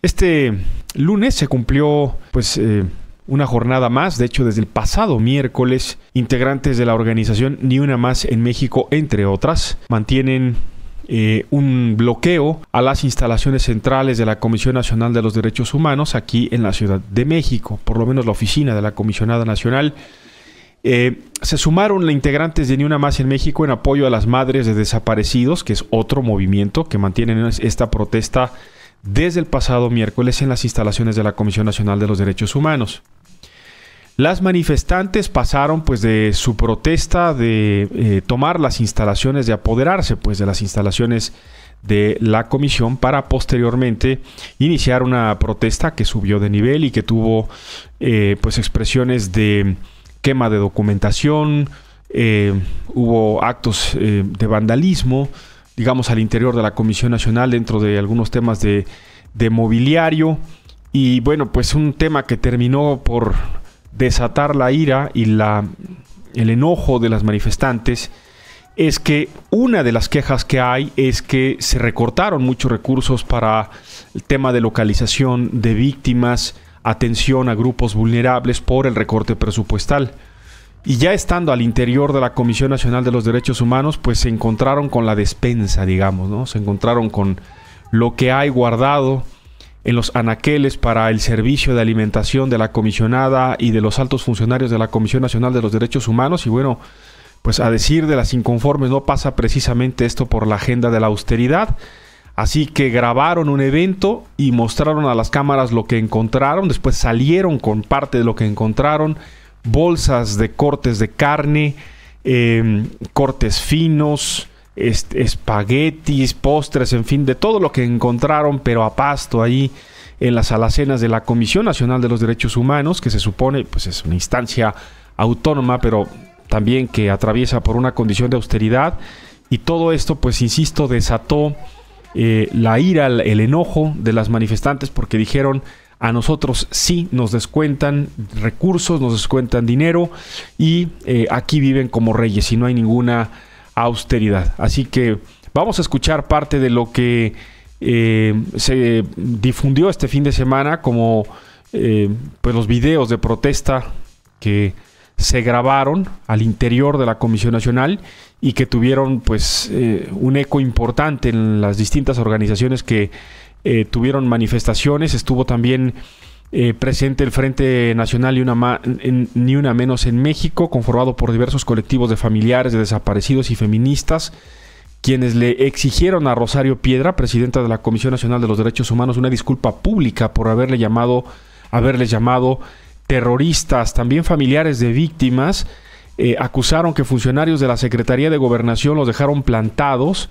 Este lunes se cumplió pues eh, una jornada más, de hecho desde el pasado miércoles integrantes de la organización Ni Una Más en México, entre otras, mantienen eh, un bloqueo a las instalaciones centrales de la Comisión Nacional de los Derechos Humanos aquí en la Ciudad de México, por lo menos la oficina de la Comisionada Nacional. Eh, se sumaron integrantes de Ni Una Más en México en apoyo a las madres de desaparecidos, que es otro movimiento que mantiene esta protesta desde el pasado miércoles en las instalaciones de la Comisión Nacional de los Derechos Humanos. Las manifestantes pasaron pues de su protesta de eh, tomar las instalaciones, de apoderarse pues de las instalaciones de la comisión para posteriormente iniciar una protesta que subió de nivel y que tuvo eh, pues expresiones de quema de documentación, eh, hubo actos de vandalismo, digamos, al interior de la Comisión Nacional dentro de algunos temas de, mobiliario. Y bueno, pues un tema que terminó por desatar la ira y el enojo de las manifestantes es que una de las quejas que hay es que se recortaron muchos recursos para el tema de localización de víctimas, atención a grupos vulnerables por el recorte presupuestal. Y ya estando al interior de la Comisión Nacional de los Derechos Humanos, pues se encontraron con la despensa, digamos, ¿no? Se encontraron con lo que hay guardado en los anaqueles para el servicio de alimentación de la comisionada y de los altos funcionarios de la Comisión Nacional de los Derechos Humanos. Y bueno, pues a decir de las inconformes, no pasa precisamente esto por la agenda de la austeridad. Así que grabaron un evento y mostraron a las cámaras lo que encontraron, después salieron con parte de lo que encontraron, bolsas de cortes de carne, em, cortes finos, espaguetis, postres, en fin, de todo lo que encontraron, pero a pasto ahí en las alacenas de la Comisión Nacional de los Derechos Humanos, que se supone pues es una instancia autónoma, pero también que atraviesa por una condición de austeridad. Y todo esto, pues insisto, desató eh, la ira, el enojo de las manifestantes porque dijeron a nosotros sí nos descuentan recursos, nos descuentan dinero y eh, aquí viven como reyes y no hay ninguna austeridad. Así que vamos a escuchar parte de lo que eh, se difundió este fin de semana como eh, pues los videos de protesta que se grabaron al interior de la Comisión Nacional y que tuvieron pues un eco importante en las distintas organizaciones que eh, tuvieron manifestaciones, estuvo también eh, presente el Frente Nacional Ni una, Ni una Menos en México, conformado por diversos colectivos de familiares de desaparecidos y feministas, quienes le exigieron a Rosario Piedra, presidenta de la Comisión Nacional de los Derechos Humanos, una disculpa pública por haberle llamado, haberles llamado terroristas, también familiares de víctimas. Eh, acusaron que funcionarios de la Secretaría de Gobernación los dejaron plantados,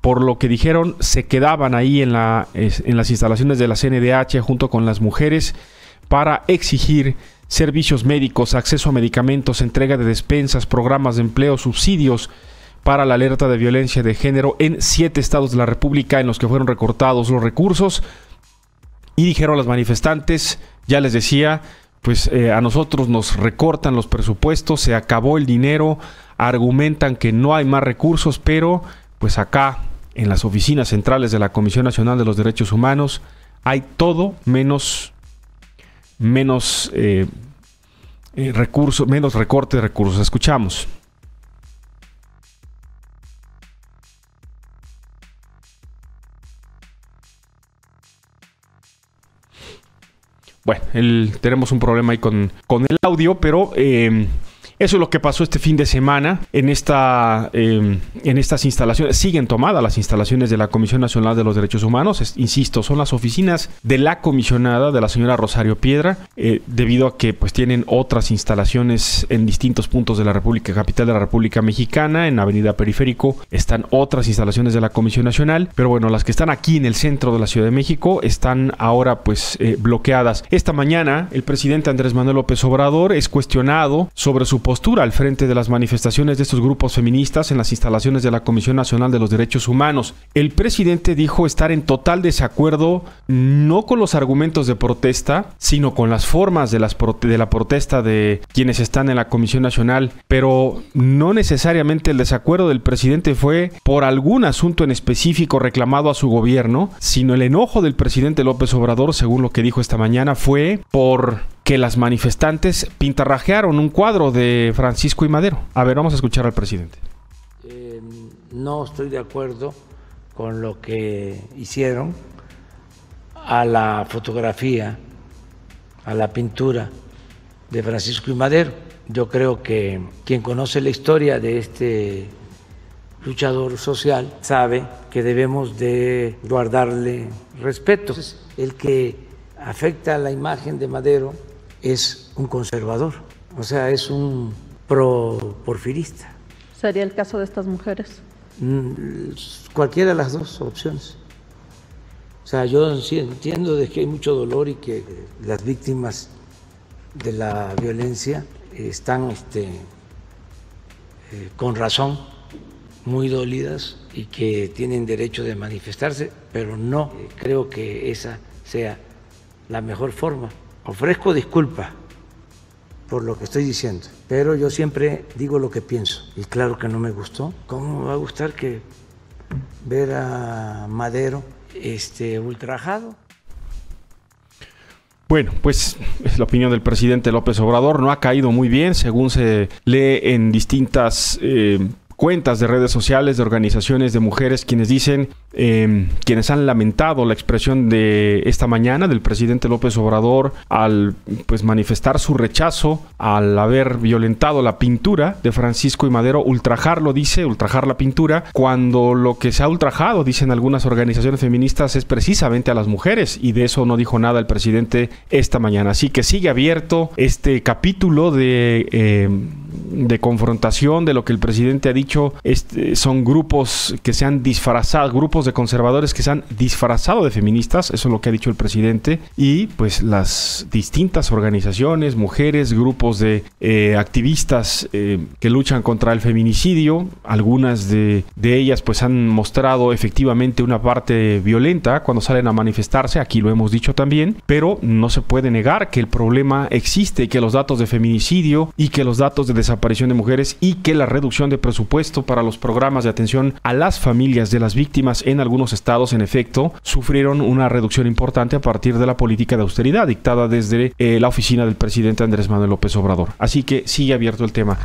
por lo que dijeron, se quedaban ahí en, las instalaciones de la CNDH junto con las mujeres para exigir servicios médicos, acceso a medicamentos, entrega de despensas, programas de empleo, subsidios para la alerta de violencia de género en siete estados de la República en los que fueron recortados los recursos. Y dijeron las manifestantes, ya les decía, pues eh, a nosotros nos recortan los presupuestos, se acabó el dinero, argumentan que no hay más recursos, pero pues acá en las oficinas centrales de la Comisión Nacional de los Derechos Humanos hay todo menos menos eh, eh, recursos, menos recorte de recursos. Escuchamos. Bueno, tenemos un problema ahí con, el audio, pero eh, eso es lo que pasó este fin de semana en, esta, em, en estas instalaciones. Siguen tomadas las instalaciones de la Comisión Nacional de los Derechos Humanos. insisto, son las oficinas de la comisionada, de la señora Rosario Piedra, eh, debido a que pues tienen otras instalaciones en distintos puntos de la República, capital de la República Mexicana, en Avenida Periférico, están otras instalaciones de la Comisión Nacional. Pero bueno, las que están aquí en el centro de la Ciudad de México están ahora pues eh, bloqueadas. Esta mañana el presidente Andrés Manuel López Obrador es cuestionado sobre su postura al frente de las manifestaciones de estos grupos feministas en las instalaciones de la Comisión Nacional de los Derechos Humanos. El presidente dijo estar en total desacuerdo no con los argumentos de protesta, sino con las formas de, la protesta de quienes están en la Comisión Nacional, pero no necesariamente el desacuerdo del presidente fue por algún asunto en específico reclamado a su gobierno, sino el enojo del presidente López Obrador, según lo que dijo esta mañana, fue por que las manifestantes pintarrajearon un cuadro de Francisco y Madero. A ver, vamos a escuchar al presidente. Em, no estoy de acuerdo con lo que hicieron a la fotografía, a la pintura de Francisco y Madero. Yo creo que quien conoce la historia de este luchador social sabe que debemos de guardarle respeto. el que afecta a la imagen de Madero es un conservador, o sea, es un pro-porfirista. ¿Sería el caso de estas mujeres? Mm, cualquiera de las dos opciones. O sea, yo entiendo de que hay mucho dolor y que las víctimas de la violencia están este, eh, con razón muy dolidas y que tienen derecho de manifestarse, pero no creo que esa sea la mejor forma ofrezco disculpas por lo que estoy diciendo, pero yo siempre digo lo que pienso. Y claro que no me gustó. ¿Cómo va a gustar que ver a Madero este, ultrajado? Bueno, pues es la opinión del presidente López Obrador. No ha caído muy bien, según se lee en distintas... Eh, cuentas de redes sociales de organizaciones de mujeres quienes dicen, em, quienes han lamentado la expresión de esta mañana del presidente López Obrador al pues manifestar su rechazo al haber violentado la pintura de Francisco y Madero, ultrajarlo dice, ultrajar la pintura, cuando lo que se ha ultrajado, dicen algunas organizaciones feministas, es precisamente a las mujeres y de eso no dijo nada el presidente esta mañana. Así que sigue abierto este capítulo de... Em, de confrontación, de lo que el presidente ha dicho, este, son grupos que se han disfrazado, grupos de conservadores que se han disfrazado de feministas, eso es lo que ha dicho el presidente, y pues las distintas organizaciones, mujeres, grupos de eh, activistas eh, que luchan contra el feminicidio, algunas de, de ellas pues han mostrado efectivamente una parte violenta cuando salen a manifestarse, aquí lo hemos dicho también, pero no se puede negar que el problema existe, que los datos de feminicidio y que los datos de desaparición de mujeres y que la reducción de presupuesto para los programas de atención a las familias de las víctimas en algunos estados, en efecto, sufrieron una reducción importante a partir de la política de austeridad dictada desde eh, la oficina del presidente Andrés Manuel López Obrador. Así que sigue abierto el tema.